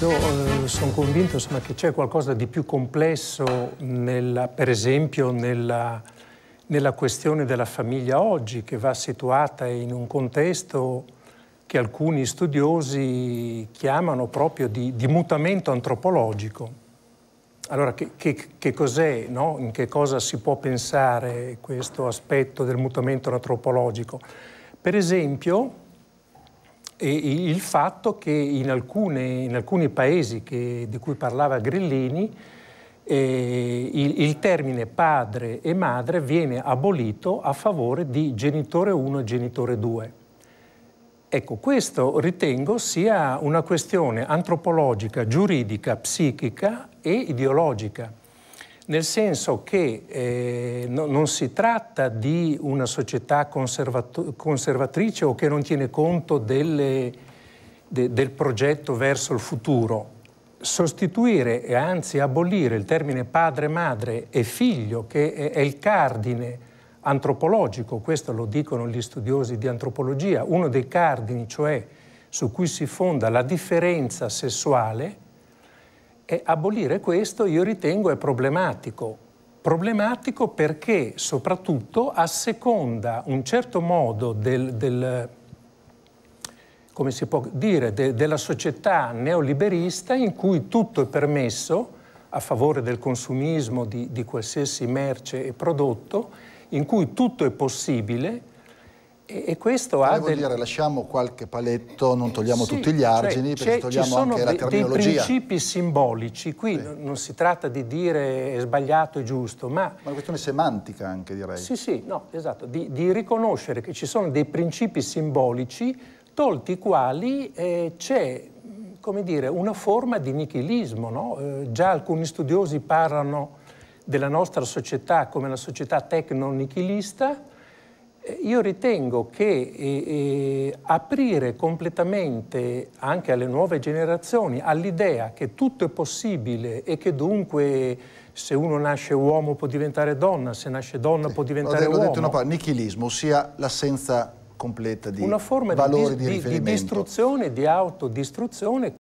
Io eh, sono convinto insomma, che c'è qualcosa di più complesso, nella, per esempio, nella, nella, questione della famiglia oggi, che va situata in un contesto che alcuni studiosi chiamano proprio di, di mutamento antropologico. Allora, che, che, che cos'è, no? in che cosa si può pensare questo aspetto del mutamento antropologico? Per esempio, e il fatto che in, alcune, in alcuni paesi che, di cui parlava Grillini eh, il, il, termine padre e madre viene abolito a favore di genitore 1 e genitore 2. Ecco, questo ritengo sia una questione antropologica, giuridica, psichica e ideologica nel senso che eh, no, non si tratta di una società conservatrice o che non tiene conto delle, de, del progetto verso il futuro. Sostituire e anzi abolire il termine padre, madre e figlio, che è, è il cardine antropologico, questo lo dicono gli studiosi di antropologia, uno dei cardini, cioè su cui si fonda la differenza sessuale, e abolire questo io ritengo è problematico. Problematico perché soprattutto asseconda un certo modo del, del come si può dire, de, della società neoliberista in cui tutto è permesso a favore del consumismo di, di qualsiasi merce e prodotto, in cui tutto è possibile, e, questo Volevo ha... Del... dire, lasciamo qualche paletto, non togliamo sì, tutti gli cioè, argini, cioè, perché togliamo anche la terminologia. Ci sono principi simbolici, qui sì. non si tratta di dire è sbagliato e giusto, ma... Ma una questione semantica anche, direi. Sì, sì, no, esatto, di, di riconoscere che ci sono dei principi simbolici tolti i quali eh, c'è, mm, come dire, una forma di nichilismo, no? eh, già alcuni studiosi parlano della nostra società come la società tecno-nichilista, io ritengo che eh, eh, aprire completamente anche alle nuove generazioni all'idea che tutto è possibile e che dunque se uno nasce uomo può diventare donna, se nasce donna sì, può diventare ho uomo. L'ho detto una parola, nichilismo, ossia l'assenza completa di una forma valori di, di, di, di distruzione, di autodistruzione